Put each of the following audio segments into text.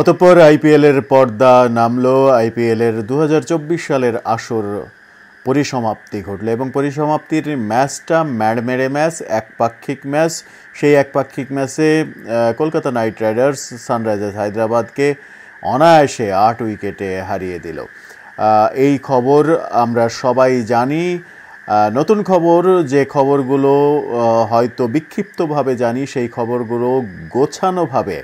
অতঃপর আইপিএলের পর্দা নামল আইপিএলের দু সালের আসর পরিসমাপ্তি ঘটল এবং পরিসমাপ্তির ম্যাচটা ম্যাডমেড়ে ম্যাচ একপাক্ষিক ম্যাচ সেই একপাক্ষিক ম্যাচে কলকাতা নাইট রাইডার্স সানরাইজার্স হায়দ্রাবাদকে অনায়াসে আট উইকেটে হারিয়ে দিল এই খবর আমরা সবাই জানি নতুন খবর যে খবরগুলো হয়তো বিক্ষিপ্তভাবে জানি সেই খবরগুলো গোছানোভাবে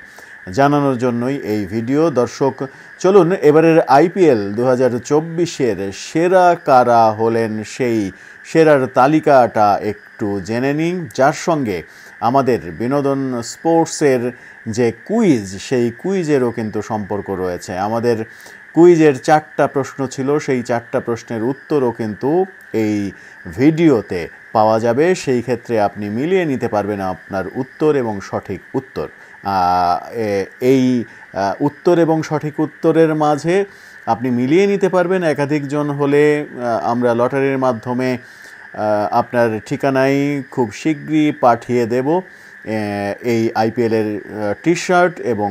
জানানোর জন্যই এই ভিডিও দর্শক চলুন এবারের আইপিএল দু হাজার চব্বিশের সেরা কারা হলেন সেই সেরার তালিকাটা একটু জেনে নিন যার সঙ্গে আমাদের বিনোদন স্পোর্টসের যে কুইজ সেই কুইজেরও কিন্তু সম্পর্ক রয়েছে আমাদের কুইজের চারটা প্রশ্ন ছিল সেই চারটা প্রশ্নের উত্তরও কিন্তু এই ভিডিওতে পাওয়া যাবে সেই ক্ষেত্রে আপনি মিলিয়ে নিতে পারবেন আপনার উত্তর এবং সঠিক উত্তর এই উত্তর এবং সঠিক উত্তরের মাঝে আপনি মিলিয়ে নিতে পারবেন একাধিকজন হলে আমরা লটারির মাধ্যমে আপনার ঠিকানায় খুব শীঘ্রই পাঠিয়ে দেব এই আইপিএলের টি শার্ট এবং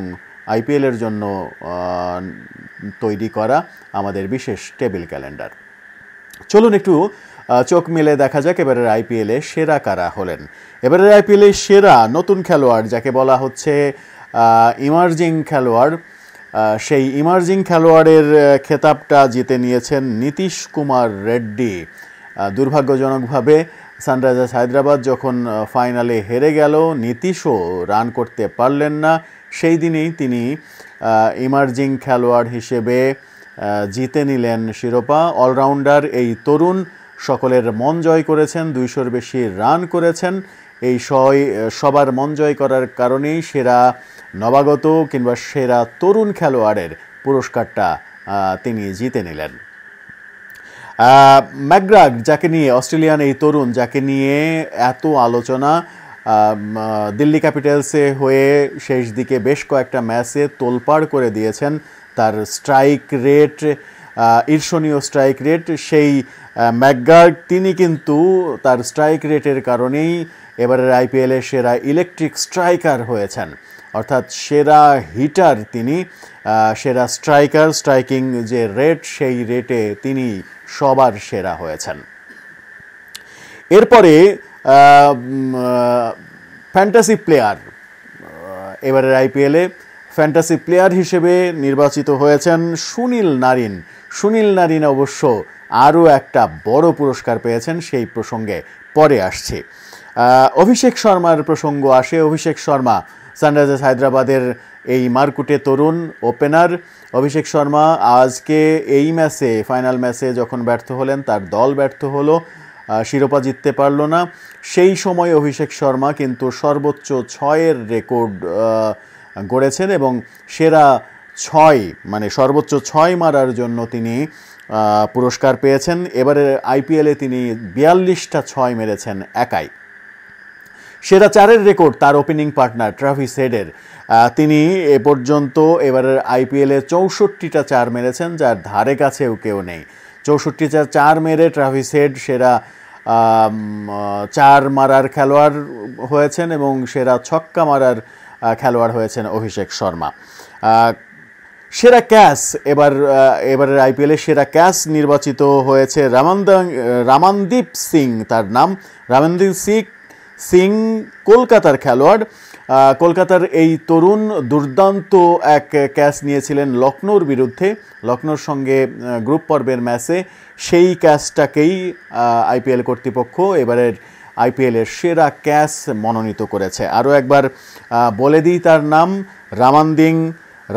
আইপিএলের জন্য তৈরি করা আমাদের বিশেষ টেবিল ক্যালেন্ডার চলুন একটু চোখ মেলে দেখা যাক এবারের আইপিএলে সেরা কারা হলেন এবারের আইপিএলে সেরা নতুন খেলোয়াড় যাকে বলা হচ্ছে ইমার্জিং খেলোয়াড় সেই ইমার্জিং খেলোয়াড়ের খেতাবটা জিতে নিয়েছেন নীতিশ কুমার রেড্ডি দুর্ভাগ্যজনকভাবে সানরাইজার্স হায়দ্রাবাদ যখন ফাইনালে হেরে গেল নীতিশও রান করতে পারলেন না সেই দিনেই তিনি ইমার্জিং খেলোয়াড় হিসেবে জিতে নিলেন শিরোপা অলরাউন্ডার এই তরুণ সকলের মন জয় করেছেন দুইশোর বেশি রান করেছেন এই সবার মন জয় করার কারণেই সেরা নবাগত কিংবা সেরা তরুণ খেলোয়াড়ের পুরস্কারটা তিনি জিতে নিলেন ম্যাকগ্রাগ যাকে নিয়ে অস্ট্রেলিয়ান এই তরুণ যাকে নিয়ে এত আলোচনা দিল্লি ক্যাপিটালসে হয়ে শেষ দিকে বেশ কয়েকটা ম্যাচে তোলপাড় করে দিয়েছেন তার স্ট্রাইক রেট ঈর্ষণীয় স্ট্রাইক রেট সেই ম্যাকগার্ড তিনি কিন্তু তার স্ট্রাইক রেটের কারণেই এবারের আইপিএলে সেরা ইলেকট্রিক স্ট্রাইকার হয়েছেন অর্থাৎ সেরা হিটার তিনি সেরা স্ট্রাইকার স্ট্রাইকিং যে রেট সেই রেটে তিনি সবার সেরা হয়েছেন এরপরে ফ্যান্টাসি প্লেয়ার এবারের আইপিএলে ফ্যান্টাসি প্লেয়ার হিসেবে নির্বাচিত হয়েছেন সুনীল নারিন সুনীল নারিন অবশ্য আরও একটা বড় পুরস্কার পেয়েছেন সেই প্রসঙ্গে পরে আসছে অভিষেক শর্মার প্রসঙ্গ আসে অভিষেক শর্মা সানরাইজার্স হায়দ্রাবাদের এই মারকুটে তরুণ ওপেনার অভিষেক শর্মা আজকে এই ম্যাচে ফাইনাল ম্যাচে যখন ব্যর্থ হলেন তার দল ব্যর্থ হলো শিরোপা জিততে পারল না সেই সময় অভিষেক শর্মা কিন্তু সর্বোচ্চ ছয়ের রেকর্ড গড়েছেন এবং সেরা ছয় মানে সর্বোচ্চ ছয় মারার জন্য তিনি পুরস্কার পেয়েছেন এবারে আইপিএলে তিনি বিয়াল্লিশটা ছয় মেরেছেন একাই সেরা চারের রেকর্ড তার ওপেনিং পার্টনার ট্রাফি সেডের তিনি এ পর্যন্ত এবারের আইপিএলে চৌষট্টিটা চার মেরেছেন যার ধারে কাছেও কেউ নেই চৌষট্টি চার মেরে ট্রাফি সেড সেরা চার মারার খেলোয়াড় হয়েছেন এবং সেরা ছক্কা মারার খেলোয়াড় হয়েছেন অভিষেক শর্মা সেরা ক্যাচ এবার এবারের আইপিএলে সেরা ক্যাচ নির্বাচিত হয়েছে রামান্দা রামানদীপ সিং তার নাম রামানদীপ সিং সিং কলকাতার খেলোয়াড় কলকাতার এই তরুণ দুর্দান্ত এক ক্যাচ নিয়েছিলেন লখনৌর বিরুদ্ধে লখনৌর সঙ্গে গ্রুপ পর্বের ম্যাচে সেই ক্যাচটাকেই আইপিএল কর্তৃপক্ষ এবারের আইপিএলের সেরা ক্যাচ মনোনীত করেছে আরও একবার বলে দিই তার নাম রামানদিং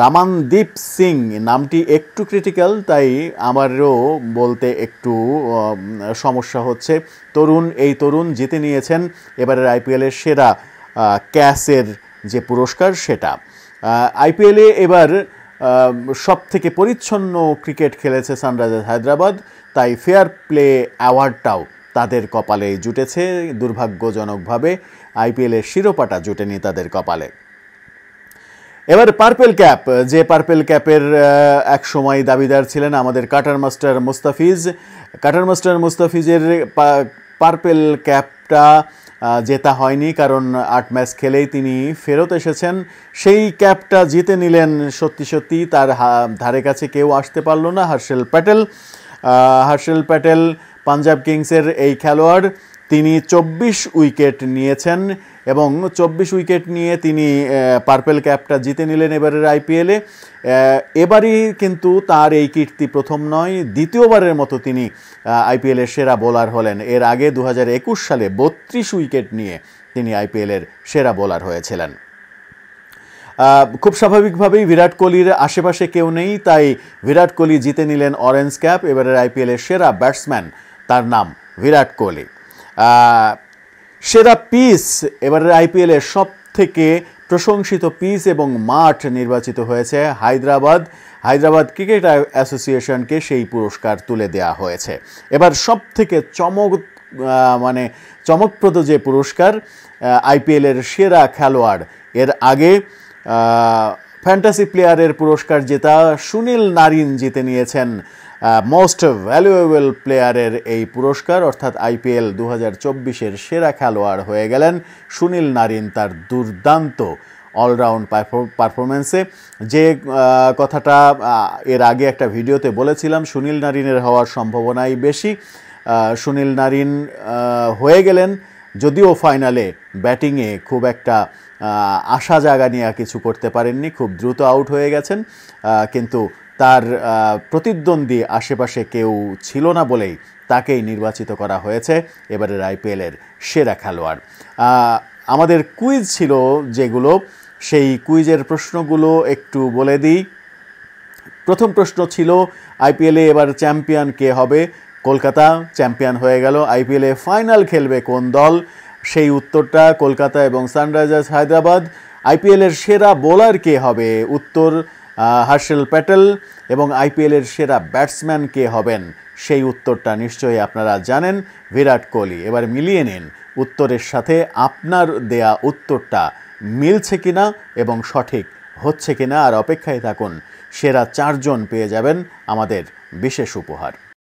রামানদীপ সিং নামটি একটু ক্রিটিক্যাল তাই আমারও বলতে একটু সমস্যা হচ্ছে তরুণ এই তরুণ জিতে নিয়েছেন এবারের আইপিএলের সেরা ক্যাসের যে পুরস্কার সেটা আইপিএলে এবার সব থেকে পরিচ্ছন্ন ক্রিকেট খেলেছে সানরাইজার্স হায়দ্রাবাদ তাই ফেয়ার প্লে অ্যাওয়ার্ডটাও তাদের কপালে জুটেছে দুর্ভাগ্যজনকভাবে আইপিএলের শিরোপাটা জুটেনি তাদের কপালে এবার পার্পেল ক্যাপ যে পার্পেল ক্যাপের এক সময় দাবিদার ছিলেন আমাদের cutter master Mustafiz cutter master মুস্তাফিজের পার্পেল ক্যাপটা জেতা হয়নি কারণ আট ম্যাচ খেলেই তিনি ফেরত এসেছেন সেই ক্যাপটা জিতে নিলেন সত্যি সত্যি তার ধারে কাছে কেউ আসতে পারল না হার্ষেল প্যাটেল হার্ষেল প্যাটেল পাঞ্জাব কিংসের এই খেলোয়াড় তিনি চব্বিশ উইকেট নিয়েছেন এবং চব্বিশ উইকেট নিয়ে তিনি পার্পেল ক্যাপটা জিতে নিলেন এবারের আইপিএলে এবারই কিন্তু তার এই কীর্তি প্রথম নয় দ্বিতীয়বারের মতো তিনি আইপিএলের সেরা বোলার হলেন এর আগে দু সালে বত্রিশ উইকেট নিয়ে তিনি আইপিএলের সেরা বোলার হয়েছিলেন খুব স্বাভাবিকভাবেই বিরাট কোহলির আশেপাশে কেউ নেই তাই বিরাট কোহলি জিতে নিলেন অরেঞ্জ ক্যাপ এবারের আইপিএলের সেরা ব্যাটসম্যান তার নাম বিরাট কোহলি সেরা পিস এবারের আইপিএলের সব থেকে প্রশংসিত পিস এবং মাঠ নির্বাচিত হয়েছে হায়দ্রাবাদ হায়দ্রাবাদ ক্রিকেট অ্যাসোসিয়েশনকে সেই পুরস্কার তুলে দেয়া হয়েছে এবার সব থেকে চমক মানে চমকপ্রদ যে পুরস্কার আইপিএলের সেরা খেলোয়াড় এর আগে ফ্যান্টাসি প্লেয়ারের পুরস্কার জেতা সুনীল নারিন জিতে নিয়েছেন মোস্ট ভ্যালুয়েবল প্লেয়ারের এই পুরস্কার অর্থাৎ আইপিএল দু হাজার সেরা খেলোয়াড় হয়ে গেলেন সুনীল নারিন তার দুর্দান্ত অলরাউন্ড পারফরমেন্সে যে কথাটা এর আগে একটা ভিডিওতে বলেছিলাম সুনীল নারিনের হওয়ার সম্ভাবনাই বেশি সুনীল নারিন হয়ে গেলেন যদিও ফাইনালে ব্যাটিংয়ে খুব একটা আশা জাগা নিয়ে কিছু করতে পারেননি খুব দ্রুত আউট হয়ে গেছেন কিন্তু তার প্রতিদ্বন্দ্বী আশেপাশে কেউ ছিল না বলেই তাকেই নির্বাচিত করা হয়েছে এবারের আইপিএলের সেরা খেলোয়াড় আমাদের কুইজ ছিল যেগুলো সেই কুইজের প্রশ্নগুলো একটু বলে দিই প্রথম প্রশ্ন ছিল আইপিএলে এবার চ্যাম্পিয়ন কে হবে কলকাতা চ্যাম্পিয়ন হয়ে গেল আইপিএলে ফাইনাল খেলবে কোন দল সেই উত্তরটা কলকাতা এবং সানরাইজার্স হায়দ্রাবাদ আইপিএলের সেরা বোলার কে হবে উত্তর হার্শেল প্যাটেল এবং আইপিএলের সেরা ব্যাটসম্যান কে হবেন সেই উত্তরটা নিশ্চয়ই আপনারা জানেন বিরাট কোহলি এবার মিলিয়ে নিন উত্তরের সাথে আপনার দেয়া উত্তরটা মিলছে কিনা এবং সঠিক হচ্ছে কিনা আর অপেক্ষায় থাকুন সেরা চারজন পেয়ে যাবেন আমাদের বিশেষ উপহার